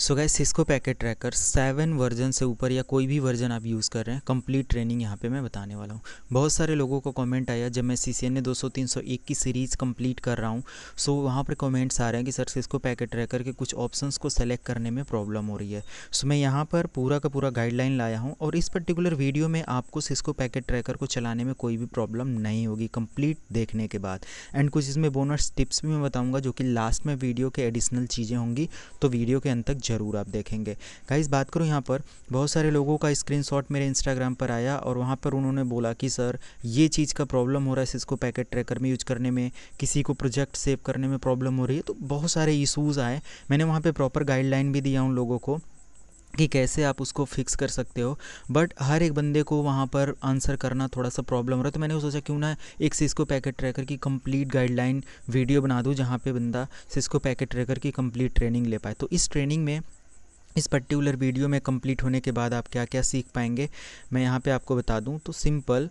सो guys Cisco packet tracker seven version से ऊपर या कोई भी वर्जन आप यूज़ कर रहे हैं कंप्लीट ट्रेनिंग यहाँ पे मैं बताने वाला हूँ बहुत सारे लोगों को कमेंट आया जब मैं सी सी एन ए दो सौ तीन सौ एक की सीरीज़ कंप्लीट कर रहा हूँ सो वहाँ पर कमेंट्स आ रहे हैं कि सर सिस्को पैकेट ट्रैकर के कुछ ऑप्शंस को सेलेक्ट करने में प्रॉब्लम हो रही है सो मैं यहाँ पर पूरा का पूरा गाइडलाइन लाया हूँ और इस पर्टिकुलर वीडियो में आपको सिस्को पैकेट ट्रैकर को चलाने में कोई भी प्रॉब्लम नहीं होगी कम्प्लीट देखने के बाद एंड कुछ इसमें बोनस टिप्स भी मैं बताऊँगा जो कि लास्ट में वीडियो के एडिशनल चीज़ें होंगी तो वीडियो के अंत तक ज़रूर आप देखेंगे गाइस बात करूँ यहाँ पर बहुत सारे लोगों का स्क्रीनशॉट मेरे इंस्टाग्राम पर आया और वहाँ पर उन्होंने बोला कि सर ये चीज़ का प्रॉब्लम हो रहा है इसको पैकेट ट्रैकर में यूज करने में किसी को प्रोजेक्ट सेव करने में प्रॉब्लम हो रही है तो बहुत सारे इशूज़ आए मैंने वहाँ पर प्रॉपर गाइडलाइन भी दिया उन लोगों को कि कैसे आप उसको फिक्स कर सकते हो बट हर एक बंदे को वहाँ पर आंसर करना थोड़ा सा प्रॉब्लम हो रहा है तो मैंने सोचा क्यों ना एक सिस्को पैकेट ट्रैकर की कंप्लीट गाइडलाइन वीडियो बना दूँ जहाँ पे बंदा सिस्को पैकेट ट्रैकर की कंप्लीट ट्रेनिंग ले पाए तो इस ट्रेनिंग में इस पर्टिकुलर वीडियो में कम्प्लीट होने के बाद आप क्या क्या सीख पाएंगे मैं यहाँ पर आपको बता दूँ तो सिंपल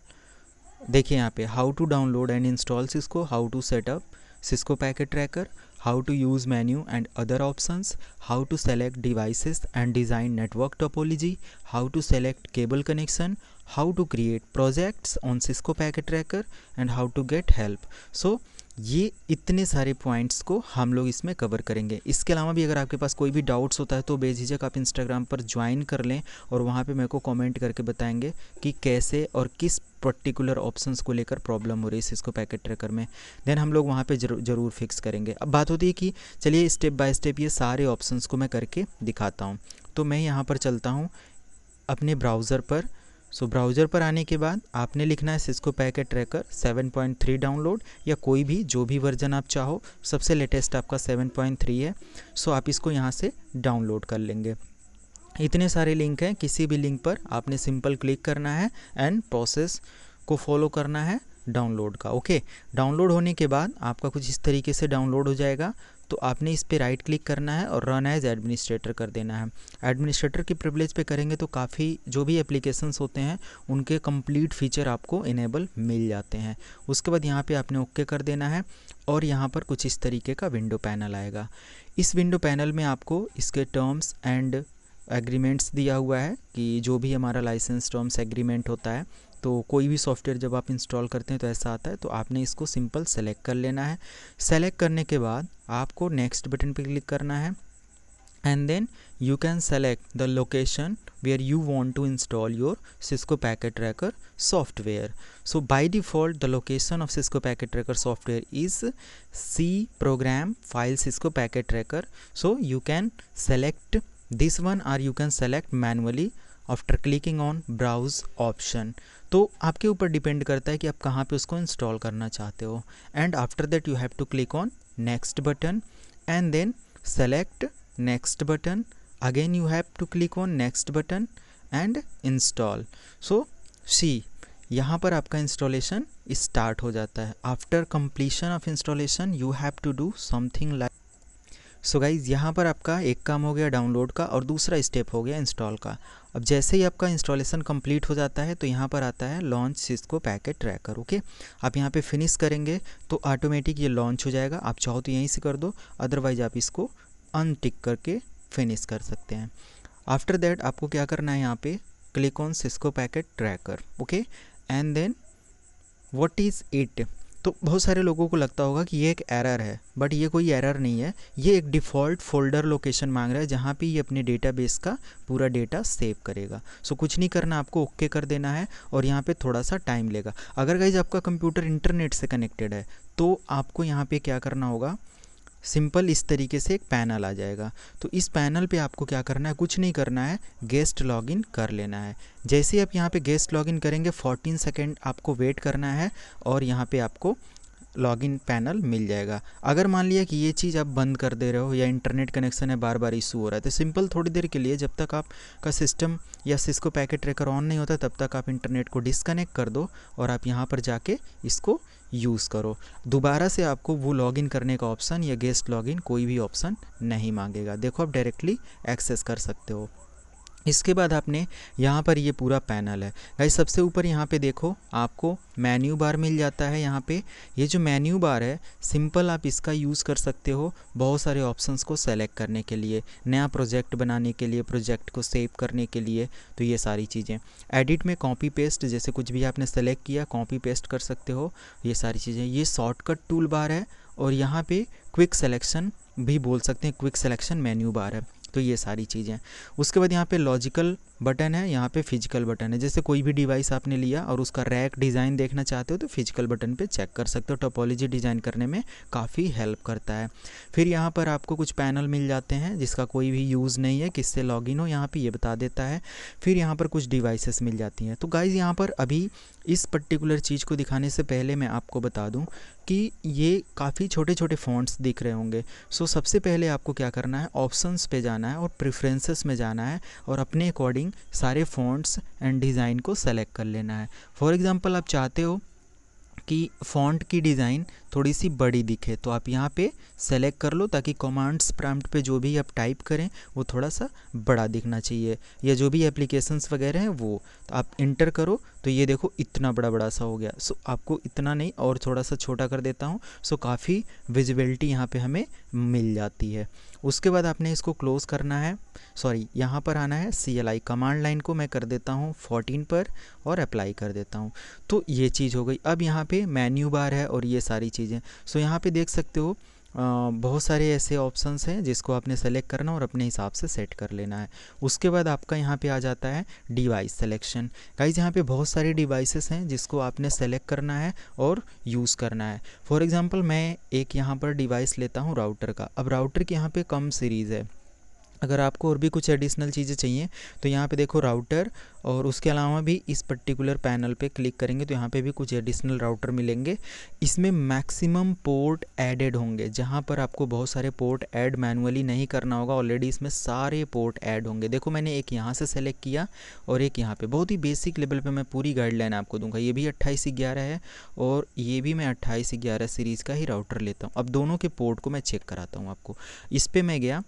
देखिए यहाँ पे how to download and install Cisco how to setup Cisco packet tracker how to use menu and other options, how to select devices and design network topology, how to select cable connection, how to create projects on Cisco Packet Tracker and how to get help. So ये इतने सारे points को हम लोग इसमें cover करेंगे इसके अलावा भी अगर आपके पास कोई भी डाउट्स होता है तो बेझिझक आप इंस्टाग्राम पर ज्वाइन कर लें और वहाँ पे मेरे को कमेंट करके बताएंगे कि कैसे और किस पर्टिकुलर ऑप्शंस को लेकर प्रॉब्लम हो रही है इसको पैकेट ट्रैकर में देन हम लोग वहाँ पे जरूर जरूर फिक्स करेंगे अब बात होती है कि चलिए स्टेप बाय स्टेप ये सारे ऑप्शंस को मैं करके दिखाता हूँ तो मैं यहाँ पर चलता हूँ अपने ब्राउज़र पर सो so, ब्राउज़र पर आने के बाद आपने लिखना है सिस्को पैकेट ट्रैकर 7.3 डाउनलोड या कोई भी जो भी वर्जन आप चाहो सबसे लेटेस्ट आपका 7.3 है सो so, आप इसको यहाँ से डाउनलोड कर लेंगे इतने सारे लिंक हैं किसी भी लिंक पर आपने सिंपल क्लिक करना है एंड प्रोसेस को फॉलो करना है डाउनलोड का ओके okay? डाउनलोड होने के बाद आपका कुछ इस तरीके से डाउनलोड हो जाएगा तो आपने इस पर राइट क्लिक करना है और रन एज एडमिनिस्ट्रेटर कर देना है एडमिनिस्ट्रेटर की प्रिवलेज पे करेंगे तो काफ़ी जो भी एप्लीकेशंस होते हैं उनके कंप्लीट फीचर आपको इनेबल मिल जाते हैं उसके बाद यहाँ पे आपने ओके कर देना है और यहाँ पर कुछ इस तरीके का विंडो पैनल आएगा इस विंडो पैनल में आपको इसके टर्म्स एंड एग्रीमेंट्स दिया हुआ है कि जो भी हमारा लाइसेंस टर्म्स एग्रीमेंट होता है तो कोई भी सॉफ्टवेयर जब आप इंस्टॉल करते हैं तो ऐसा आता है तो आपने इसको सिंपल सेलेक्ट कर लेना है सेलेक्ट करने के बाद आपको नेक्स्ट बटन पर क्लिक करना है and then you can select the location where you want to install your Cisco packet tracker software so by default the location of Cisco packet tracker software is C program file Cisco packet tracker so you can select this one or you can select manually after clicking on browse option तो आपके ऊपर depend करता है कि आप कहाँ पे उसको इंस्टॉल करना चाहते हो and after that you have to click on next button and then select next button again you have to click on next button and install so see यहाँ पर आपका इंस्टॉलेशन स्टार्ट हो जाता है after completion of installation you have to do something like so guys यहाँ पर आपका एक काम हो गया डाउनलोड का और दूसरा स्टेप हो गया इंस्टॉल का अब जैसे ही आपका इंस्टॉलेशन कंप्लीट हो जाता है तो यहाँ पर आता है launch Cisco packet tracker okay आप यहाँ पे फिनिश करेंगे तो ऑटोमेटिक ये लॉन्च हो जाएगा आप चाहो तो यहीं से कर दो अदरवाइज आप इसको अनटिक करके फिनिश कर सकते हैं आफ्टर दैट आपको क्या करना है यहाँ पे click on Cisco packet tracker okay and then what is it तो बहुत सारे लोगों को लगता होगा कि ये एक एरर है बट ये कोई एरर नहीं है ये एक डिफ़ॉल्ट फोल्डर लोकेशन मांग रहा है जहाँ पे ये अपने डेटाबेस का पूरा डेटा सेव करेगा सो कुछ नहीं करना आपको ओके okay कर देना है और यहाँ पे थोड़ा सा टाइम लेगा अगर गाइज आपका कंप्यूटर इंटरनेट से कनेक्टेड है तो आपको यहाँ पे क्या करना होगा सिंपल इस तरीके से एक पैनल आ जाएगा तो इस पैनल पे आपको क्या करना है कुछ नहीं करना है गेस्ट लॉगिन कर लेना है जैसे ही आप यहाँ पे गेस्ट लॉगिन करेंगे 14 सेकेंड आपको वेट करना है और यहाँ पे आपको लॉगिन पैनल मिल जाएगा अगर मान लिया कि ये चीज़ आप बंद कर दे रहे हो या इंटरनेट कनेक्शन है बार बार इशू हो रहा है तो सिंपल थोड़ी देर के लिए जब तक आपका सिस्टम या सिस्को पैकेट ट्रैकर ऑन नहीं होता तब तक आप इंटरनेट को डिसकनेक्ट कर दो और आप यहाँ पर जाके इसको यूज़ करो दोबारा से आपको वो लॉगिन करने का ऑप्शन या गेस्ट लॉगिन कोई भी ऑप्शन नहीं मांगेगा देखो आप डायरेक्टली एक्सेस कर सकते हो इसके बाद आपने यहाँ पर ये पूरा पैनल है भाई सबसे ऊपर यहाँ पे देखो आपको मेन्यू बार मिल जाता है यहाँ पे ये जो मेन्यू बार है सिंपल आप इसका यूज़ कर सकते हो बहुत सारे ऑप्शंस को सेलेक्ट करने के लिए नया प्रोजेक्ट बनाने के लिए प्रोजेक्ट को सेव करने के लिए तो ये सारी चीज़ें एडिट में कॉपी पेस्ट जैसे कुछ भी आपने सेलेक्ट किया कॉपी पेस्ट कर सकते हो ये सारी चीज़ें ये शॉर्टकट टूल बार है और यहाँ पर क्विक सेलेक्शन भी बोल सकते हैं क्विक सेलेक्शन मेन्यू बार है तो ये सारी चीज़ें उसके बाद यहाँ पे लॉजिकल बटन है यहाँ पे फिजिकल बटन है जैसे कोई भी डिवाइस आपने लिया और उसका रैक डिज़ाइन देखना चाहते हो तो फिजिकल बटन पे चेक कर सकते हो टोपोलॉजी डिज़ाइन करने में काफ़ी हेल्प करता है फिर यहाँ पर आपको कुछ पैनल मिल जाते हैं जिसका कोई भी यूज़ नहीं है किससे इन हो यहाँ पर ये बता देता है फिर यहाँ पर कुछ डिवाइसेस मिल जाती हैं तो गाइज़ यहाँ पर अभी इस पर्टिकुलर चीज़ को दिखाने से पहले मैं आपको बता दूँ कि ये काफ़ी छोटे छोटे फ़ॉन्ट्स दिख रहे होंगे सो सबसे पहले आपको क्या करना है ऑप्शंस पे जाना है और प्रेफरेंसेस में जाना है और अपने अकॉर्डिंग अकॉर्डिंग सारे फ़ॉन्ट्स एंड डिज़ाइन को सेलेक्ट कर लेना है फॉर एग्ज़ाम्पल आप चाहते हो कि फ़ॉन्ट की डिज़ाइन थोड़ी सी बड़ी दिखे तो आप यहाँ पे सेलेक्ट कर लो ताकि कमांड्स प्रॉम्प्ट पे जो भी आप टाइप करें वो थोड़ा सा बड़ा दिखना चाहिए या जो भी एप्लीकेशंस वगैरह हैं वो तो आप इंटर करो तो ये देखो इतना बड़ा बड़ा सा हो गया सो आपको इतना नहीं और थोड़ा सा छोटा कर देता हूँ सो काफ़ी विजिबिलिटी यहाँ पर हमें मिल जाती है उसके बाद आपने इसको क्लोज़ करना है सॉरी यहाँ पर आना है C L I command line को मैं कर देता हूँ फोर्टीन पर और अप्लाई कर देता हूँ तो ये चीज़ हो गई अब यहाँ पे मेन्यू बार है और ये सारी चीज़ें सो यहाँ पे देख सकते हो बहुत सारे ऐसे ऑप्शंस हैं जिसको आपने सेलेक्ट करना और अपने हिसाब से सेट कर लेना है उसके बाद आपका यहाँ पे आ जाता है डिवाइस सिलेक्शन गाइज यहाँ पे बहुत सारे डिवाइसेस हैं जिसको आपने सेलेक्ट करना है और यूज़ करना है फॉर एग्ज़ाम्पल मैं एक यहाँ पर डिवाइस लेता हूँ राउटर का अब राउटर के यहाँ पर कम सीरीज़ है अगर आपको और भी कुछ एडिशनल चीज़ें चाहिए तो यहाँ पे देखो राउटर और उसके अलावा भी इस पर्टिकुलर पैनल पे क्लिक करेंगे तो यहाँ पे भी कुछ एडिशनल राउटर मिलेंगे इसमें मैक्सिमम पोर्ट एडेड होंगे जहाँ पर आपको बहुत सारे पोर्ट ऐड मैनुअली नहीं करना होगा ऑलरेडी इसमें सारे पोर्ट ऐड होंगे देखो मैंने एक यहाँ से सेलेक्ट किया और एक यहाँ पर बहुत ही बेसिक लेवल पर मैं पूरी गाइडलाइन आपको दूंगा ये भी अट्ठाईस ग्यारह है और ये भी मैं अट्ठाईस ग्यारह सीरीज़ का ही राउटर लेता हूँ अब दोनों के पोर्ट को मैं चेक कराता हूँ आपको इस पर मैं गया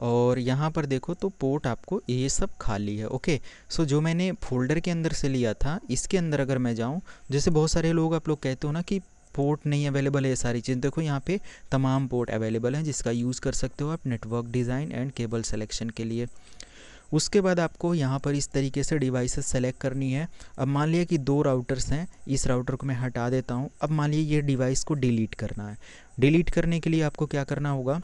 और यहाँ पर देखो तो पोर्ट आपको ये सब खाली है ओके सो जो मैंने फोल्डर के अंदर से लिया था इसके अंदर अगर मैं जाऊँ जैसे बहुत सारे लोग आप लोग कहते हो ना कि पोर्ट नहीं अवेलेबल है ये सारी चीज़ देखो यहाँ पे तमाम पोर्ट अवेलेबल हैं जिसका यूज़ कर सकते हो आप network design and cable selection के लिए उसके बाद आपको यहाँ पर इस तरीके से डिवाइस सेलेक्ट करनी है अब मान लिया कि दो राउटर्स हैं इस राउटर को मैं हटा देता हूँ अब मान लिया ये डिवाइस को डिलीट करना है डिलीट करने के लिए आपको क्या करना होगा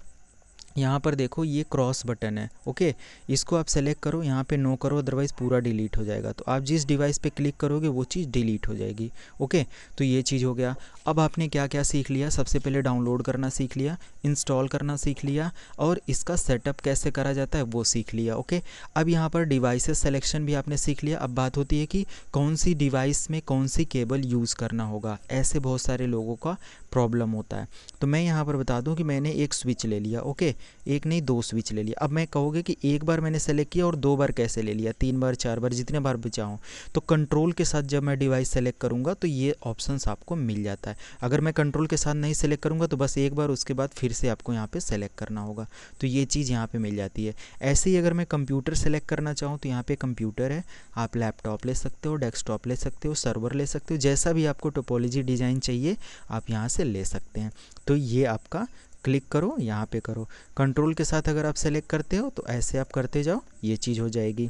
यहाँ पर देखो ये क्रॉस बटन है ओके इसको आप सेलेक्ट करो यहाँ पे नो करो अदरवाइज़ पूरा डिलीट हो जाएगा तो आप जिस डिवाइस पे क्लिक करोगे वो चीज़ डिलीट हो जाएगी ओके तो ये चीज़ हो गया अब आपने क्या क्या सीख लिया सबसे पहले डाउनलोड करना सीख लिया इंस्टॉल करना सीख लिया और इसका सेटअप कैसे करा जाता है वो सीख लिया ओके अब यहाँ पर डिवाइस सेलेक्शन भी आपने सीख लिया अब बात होती है कि कौन सी डिवाइस में कौन सी केबल यूज़ करना होगा ऐसे बहुत सारे लोगों का प्रॉब्लम होता है तो मैं यहाँ पर बता दूँ कि मैंने एक स्विच ले लिया ओके एक नहीं दो स्विच ले लिया अब मैं कहोगे कि एक बार मैंने सेलेक्ट किया और दो बार कैसे ले लिया तीन बार चार बार जितने बार भी चाहूँ तो कंट्रोल के साथ जब मैं डिवाइस सेलेक्ट करूँगा तो ये ऑप्शन आपको मिल जाता है अगर मैं कंट्रोल के साथ नहीं सेलेक्ट करूँगा तो बस एक बार उसके बाद फिर से आपको यहाँ पर सेलेक्ट करना होगा तो ये चीज़ यहाँ पर मिल जाती है ऐसे ही अगर मैं कंप्यूटर सेलेक्ट करना चाहूँ तो यहाँ पर कंप्यूटर है आप लैपटॉप ले सकते हो डेस्कटॉप ले सकते हो सर्वर ले सकते हो जैसा भी आपको टोपोलॉजी डिज़ाइन चाहिए आप यहाँ से ले सकते हैं तो ये आपका क्लिक करो यहाँ पे करो कंट्रोल के साथ अगर आप सेलेक्ट करते हो तो ऐसे आप करते जाओ ये चीज़ हो जाएगी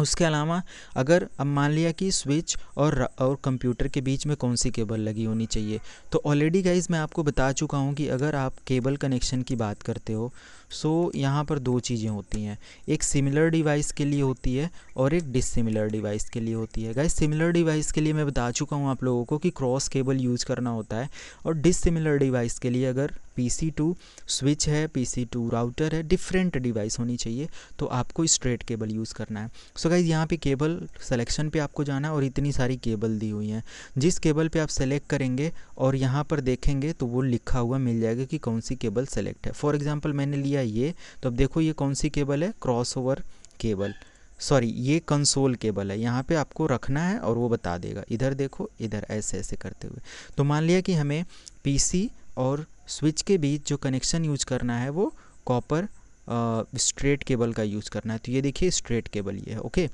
उसके अलावा अगर अब मान लिया कि स्विच और और कंप्यूटर के बीच में कौन सी केबल लगी होनी चाहिए तो ऑलरेडी गाइज मैं आपको बता चुका हूँ कि अगर आप केबल कनेक्शन की बात करते हो सो यहाँ पर दो चीज़ें होती हैं एक सिमिलर डिवाइस के लिए होती है और एक डिसिमिलर डिवाइस के लिए होती है गाइज सिमिलर डिवाइस के लिए मैं बता चुका हूँ आप लोगों को कि क्रॉस केबल यूज़ करना होता है और डिसिमिलर डिवाइस के लिए अगर पी स्विच है पी राउटर है डिफरेंट डिवाइस होनी चाहिए तो आपको स्ट्रेट केबल यूज़ करना है सो गाइज यहाँ पे केबल सेलेक्शन पे आपको जाना है और इतनी सारी केबल दी हुई हैं जिस केबल पे आप सेलेक्ट करेंगे और यहाँ पर देखेंगे तो वो लिखा हुआ मिल जाएगा कि कौन सी केबल सेलेक्ट है फॉर एग्जाम्पल मैंने लिया ये तो अब देखो ये कौन सी केबल है क्रॉस केबल सॉरी ये कंसोल केबल है यहाँ पे आपको रखना है और वो बता देगा इधर देखो इधर ऐसे ऐसे करते हुए तो मान लिया कि हमें पीसी और स्विच के बीच जो कनेक्शन यूज करना है वो कॉपर स्ट्रेट केबल का यूज़ करना है तो ये देखिए स्ट्रेट केबल ये है ओके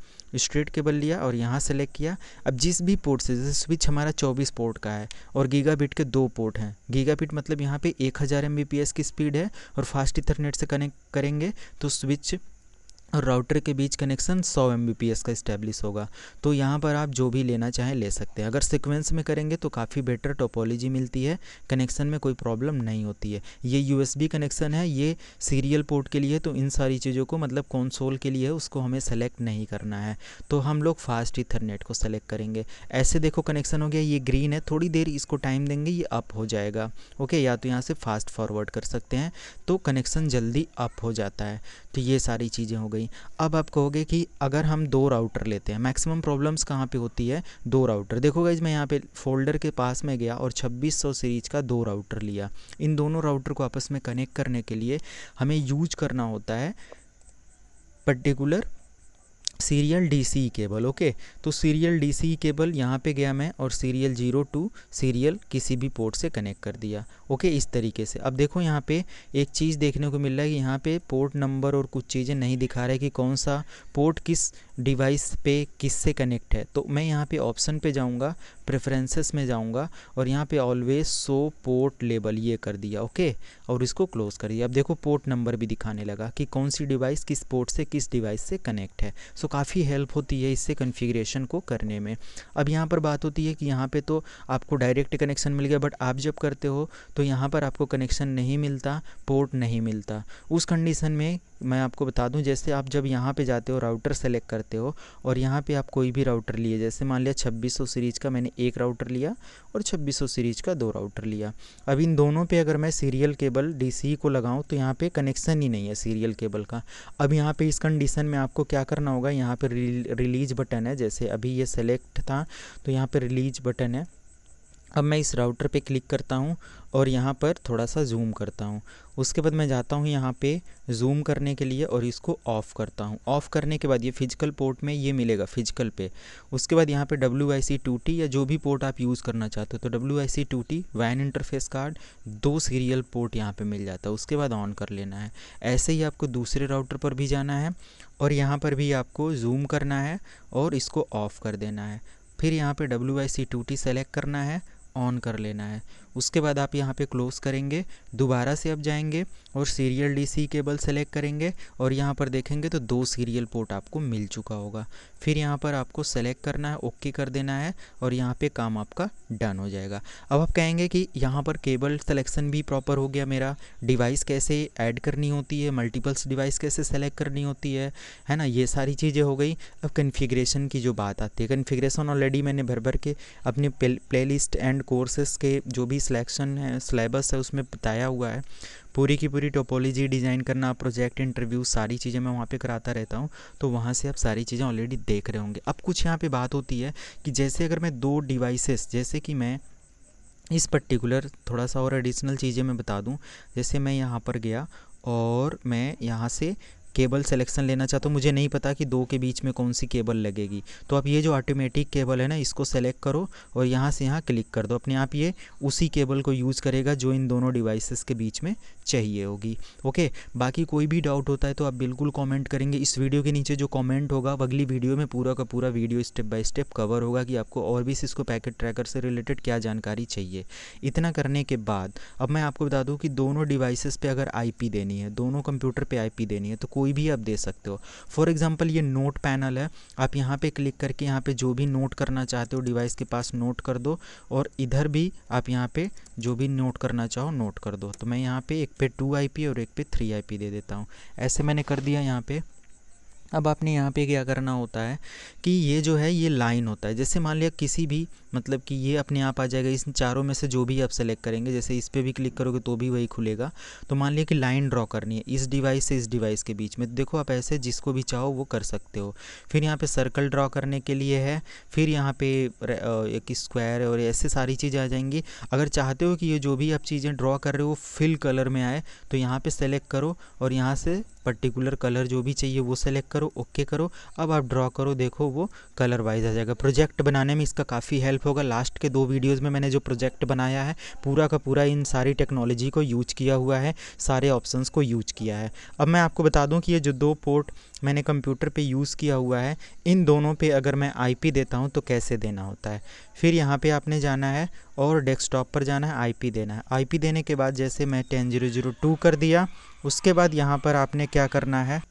स्ट्रेट केबल लिया और यहाँ सेलेक्ट किया अब जिस भी पोर्ट से जैसे स्विच हमारा 24 पोर्ट का है और गीगाबिट के दो पोर्ट हैं गीगाबिट मतलब यहाँ पे 1000 हज़ार की स्पीड है और फास्ट इथरनेट से कनेक्ट करेंगे तो स्विच और राउटर के बीच कनेक्शन 100 एम का इस्टेब्लिश होगा तो यहाँ पर आप जो भी लेना चाहें ले सकते हैं अगर सिक्वेंस में करेंगे तो काफ़ी बेटर टोपोलॉजी मिलती है कनेक्शन में कोई प्रॉब्लम नहीं होती है ये यू कनेक्शन है ये सीरियल पोर्ट के लिए तो इन सारी चीज़ों को मतलब कौनसोल के लिए उसको हमें सेलेक्ट नहीं करना है तो हम लोग फास्ट इथरनेट को सेलेक्ट करेंगे ऐसे देखो कनेक्शन हो गया ये ग्रीन है थोड़ी देर इसको टाइम देंगे ये अप हो जाएगा ओके या तो यहाँ से फास्ट फॉरवर्ड कर सकते हैं तो कनेक्शन जल्दी अप हो जाता है तो ये सारी चीज़ें हो गई अब आप कहोगे कि अगर हम दो राउटर लेते हैं मैक्सिमम प्रॉब्लम्स कहाँ पे होती है दो राउटर देखो गाइज मैं यहाँ पे फोल्डर के पास में गया और 2600 सीरीज का दो राउटर लिया इन दोनों राउटर को आपस में कनेक्ट करने के लिए हमें यूज करना होता है particular serial D C cable okay तो सीरियल डी सी केबल यहाँ पे गया मैं और सीरियल जीरो टू सीरियल किसी भी पोर्ट से कनेक्ट कर दिया ओके इस तरीके से अब देखो यहाँ पे एक चीज़ देखने को मिल रहा है कि यहाँ पे पोर्ट नंबर और कुछ चीज़ें नहीं दिखा रहा है कि कौन सा पोर्ट किस डिवाइस पे किससे कनेक्ट है तो मैं यहाँ पे ऑप्शन पे जाऊँगा प्रेफरेंसेस में जाऊँगा और यहाँ पे ऑलवेज सो पोर्ट लेबल ये कर दिया ओके और इसको क्लोज़ कर दिया अब देखो पोर्ट नंबर भी दिखाने लगा कि कौन सी डिवाइस किस पोर्ट से किस डिवाइस से कनेक्ट है सो काफ़ी हेल्प होती है इससे कन्फिग्रेशन को करने में अब यहाँ पर बात होती है कि यहाँ पर तो आपको डायरेक्ट कनेक्शन मिल गया बट आप जब करते हो तो यहाँ पर आपको कनेक्शन नहीं मिलता पोर्ट नहीं मिलता उस कंडीशन में मैं आपको बता दूं जैसे आप जब यहाँ पे जाते हो राउटर सेलेक्ट करते हो और यहाँ पे आप कोई भी राउटर लिए जैसे मान लिया 2600 सीरीज़ का मैंने एक राउटर लिया और 2600 सीरीज़ का दो राउटर लिया अब इन दोनों पे अगर मैं सीरियल केबल डी को लगाऊँ तो यहाँ पर कनेक्शन ही नहीं है सीरियल केबल का अब यहाँ पर इस कंडीशन में आपको क्या करना होगा यहाँ पर रिलीज बटन है जैसे अभी ये सेलेक्ट था तो यहाँ पर रिलीज बटन है अब मैं इस राउटर पे क्लिक करता हूँ और यहाँ पर थोड़ा सा जूम करता हूँ उसके बाद मैं जाता हूँ यहाँ पे जूम करने के लिए और इसको ऑफ़ करता हूँ ऑफ़ करने के बाद ये फिजिकल पोर्ट में ये मिलेगा फिजिकल पे उसके बाद यहाँ पे W I C two T या जो भी पोर्ट आप यूज़ करना चाहते हो तो W I C two T वैन इंटरफेस कार्ड दो सीरियल पोर्ट यहाँ पर मिल जाता है उसके बाद ऑन कर लेना है ऐसे ही आपको दूसरे राउटर पर भी जाना है और यहाँ पर भी आपको जूम करना है और इसको ऑफ़ कर देना है फिर यहाँ पे W I C two T select करना है ऑन कर लेना है उसके बाद आप यहाँ पे क्लोज़ करेंगे दोबारा से आप जाएंगे और सीरियल डीसी केबल सेलेक्ट करेंगे और यहाँ पर देखेंगे तो दो सीरियल पोर्ट आपको मिल चुका होगा फिर यहाँ पर आपको सेलेक्ट करना है ओके कर देना है और यहाँ पे काम आपका डन हो जाएगा अब आप कहेंगे कि यहाँ पर केबल सेलेक्शन भी प्रॉपर हो गया मेरा डिवाइस कैसे ऐड करनी होती है मल्टीपल्स डिवाइस कैसे सेलेक्ट करनी होती है है ना ये सारी चीज़ें हो गई अब कन्फिग्रेशन की जो बात आती है कन्फिग्रेशन ऑलरेडी मैंने भर भर के अपने प्ले लिस्ट एंड कोर्सेस के जो भी सिलेक्शन है सिलेबस है उसमें बताया हुआ है पूरी की पूरी टोपोलॉजी डिज़ाइन करना प्रोजेक्ट इंटरव्यू सारी चीज़ें मैं वहाँ पे कराता रहता हूँ तो वहाँ से आप सारी चीज़ें ऑलरेडी देख रहे होंगे अब कुछ यहाँ पे बात होती है कि जैसे अगर मैं दो डिवाइसेस जैसे कि मैं इस पर्टिकुलर थोड़ा सा और एडिशनल चीज़ें मैं बता दूँ जैसे मैं यहाँ पर गया और मैं यहाँ से केबल सिलेक्शन लेना चाहता तो हूँ मुझे नहीं पता कि दो के बीच में कौन सी केबल लगेगी तो आप ये जो ऑटोमेटिक केबल है ना इसको सेलेक्ट करो और यहाँ से यहाँ क्लिक कर दो अपने आप ये उसी केबल को यूज़ करेगा जो इन दोनों डिवाइसेस के बीच में चाहिए होगी ओके बाकी कोई भी डाउट होता है तो आप बिल्कुल कॉमेंट करेंगे इस वीडियो के नीचे जो कॉमेंट होगा अगली वीडियो में पूरा का पूरा video step by step cover होगा कि आपको और भी इसको पैकेट ट्रैकर से रिलेटेड क्या जानकारी चाहिए इतना करने के बाद अब मैं आपको बता दूँ कि दोनों डिवाइसेस पर अगर आई देनी है दोनों कंप्यूटर पर आई देनी है तो कोई कोई भी आप दे सकते हो फॉर एग्जाम्पल ये नोट पैनल है आप यहाँ पे क्लिक करके यहाँ पे जो भी नोट करना चाहते हो डिवाइस के पास नोट कर दो और इधर भी आप यहाँ पे जो भी नोट करना चाहो नोट कर दो तो मैं यहाँ पे एक पे टू आई और एक पे थ्री आई दे देता हूँ ऐसे मैंने कर दिया यहाँ पे अब आपने यहाँ पे क्या करना होता है कि ये जो है ये लाइन होता है जैसे मान लिया किसी भी मतलब कि ये अपने आप आ जाएगा इस चारों में से जो भी आप सेलेक्ट करेंगे जैसे इस पर भी क्लिक करोगे तो भी वही खुलेगा तो मान लिया कि लाइन ड्रॉ करनी है इस डिवाइस से इस डिवाइस के बीच में देखो आप ऐसे जिसको भी चाहो वो कर सकते हो फिर यहाँ पर सर्कल ड्रॉ करने के लिए है फिर यहाँ पे एक स्क्वायर और ऐसे सारी चीज़ें आ जाएंगी अगर चाहते हो कि ये जो भी आप चीज़ें ड्रॉ कर रहे हो फिल कलर में आए तो यहाँ पर सेलेक्ट करो और यहाँ से पर्टिकुलर कलर जो भी चाहिए वो सेलेक्ट करो ओके करो अब आप ड्रॉ करो देखो वो कलर वाइज आ जाएगा प्रोजेक्ट बनाने में इसका काफ़ी हेल्प होगा लास्ट के दो वीडियोज़ में मैंने जो प्रोजेक्ट बनाया है पूरा का पूरा इन सारी टेक्नोलॉजी को यूज किया हुआ है सारे ऑप्शंस को यूज किया है अब मैं आपको बता दूं कि ये जो दो पोर्ट मैंने कंप्यूटर पे यूज़ किया हुआ है इन दोनों पे अगर मैं आईपी देता हूँ तो कैसे देना होता है फिर यहाँ पे आपने जाना है और डेस्कटॉप पर जाना है आईपी देना है आईपी देने के बाद जैसे मैं टेन ज़ीरो ज़ीरो टू कर दिया उसके बाद यहाँ पर आपने क्या करना है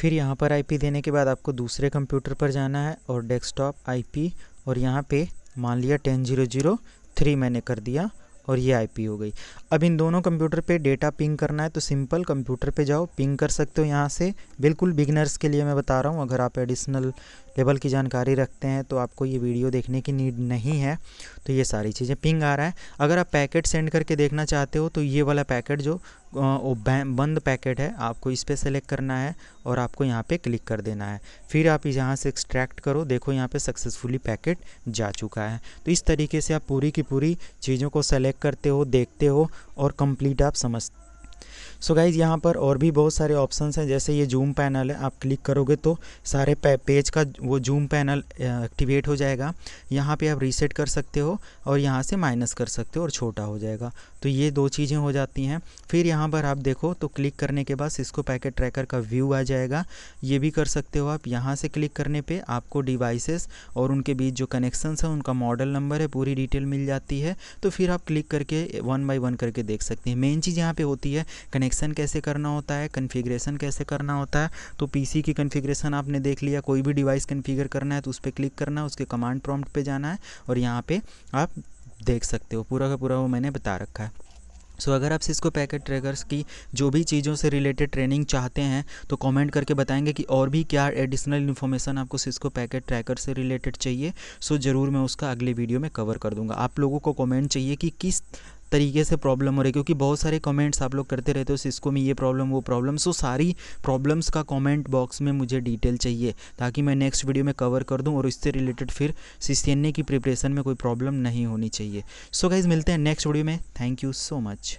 फिर यहाँ पर आईपी देने के बाद आपको दूसरे कंप्यूटर पर जाना है और डेस्कटॉप आईपी और यहाँ पे मान लिया टेन जीरो जीरो थ्री मैंने कर दिया और ये आईपी हो गई अब इन दोनों कंप्यूटर पे डेटा पिंग करना है तो सिंपल कंप्यूटर पे जाओ पिंग कर सकते हो यहाँ से बिल्कुल बिगनर्स के लिए मैं बता रहा हूँ अगर आप एडिशनल लेवल की जानकारी रखते हैं तो आपको ये वीडियो देखने की नीड नहीं है तो ये सारी चीज़ें पिंग आ रहा है अगर आप पैकेट सेंड करके देखना चाहते हो तो ये वाला पैकेट जो बंद पैकेट है आपको इस पर सेलेक्ट करना है और आपको यहाँ पे क्लिक कर देना है फिर आप यहाँ से एक्सट्रैक्ट करो देखो यहाँ पे सक्सेसफुली पैकेट जा चुका है तो इस तरीके से आप पूरी की पूरी चीज़ों को सेलेक्ट करते हो देखते हो और कंप्लीट आप समझ सो गाइज़ यहाँ पर और भी बहुत सारे ऑप्शन हैं जैसे ये जूम पैनल है आप क्लिक करोगे तो सारे पेज का वो जूम पैनल एक्टिवेट हो जाएगा यहाँ पे आप रीसेट कर सकते हो और यहाँ से माइनस कर सकते हो और छोटा हो जाएगा तो ये दो चीज़ें हो जाती हैं फिर यहाँ पर आप देखो तो क्लिक करने के बाद सिस्को पैकेट ट्रैकर का व्यू आ जाएगा ये भी कर सकते हो आप यहाँ से क्लिक करने पर आपको डिवाइसेस और उनके बीच जो कनेक्शन है उनका मॉडल नंबर है पूरी डिटेल मिल जाती है तो फिर आप क्लिक करके वन बाई वन करके देख सकते हैं मेन चीज़ यहाँ पर होती है कनेक्शन कैसे करना होता है कन्फिग्रेशन कैसे करना होता है तो पी की कन्फिग्रेशन आपने देख लिया कोई भी डिवाइस कन्फिगर करना है तो उस पर क्लिक करना है उसके कमांड प्रॉम्प्ट पे जाना है और यहाँ पे आप देख सकते हो पूरा का पूरा वो मैंने बता रखा है सो so, अगर आप सिस्को पैकेट ट्रैकर्स की जो भी चीज़ों से रिलेटेड ट्रेनिंग चाहते हैं तो कमेंट करके बताएंगे कि और भी क्या एडिशनल इन्फॉर्मेशन आपको सिस्को पैकेट ट्रैकर से रिलेटेड चाहिए सो so, ज़रूर मैं उसका अगले वीडियो में कवर कर दूंगा आप लोगों को कमेंट चाहिए कि किस तरीके से प्रॉब्लम हो रही है क्योंकि बहुत सारे कमेंट्स आप लोग करते रहते हो सिस्को में ये प्रॉब्लम वो प्रॉब्लम सो सारी प्रॉब्लम्स का कमेंट बॉक्स में मुझे डिटेल चाहिए ताकि मैं नेक्स्ट वीडियो में कवर कर दूँ और इससे रिलेटेड फिर सीसीएनए की प्रिपरेशन में कोई प्रॉब्लम नहीं होनी चाहिए सो so गाइज मिलते हैं नेक्स्ट वीडियो में थैंक यू सो मच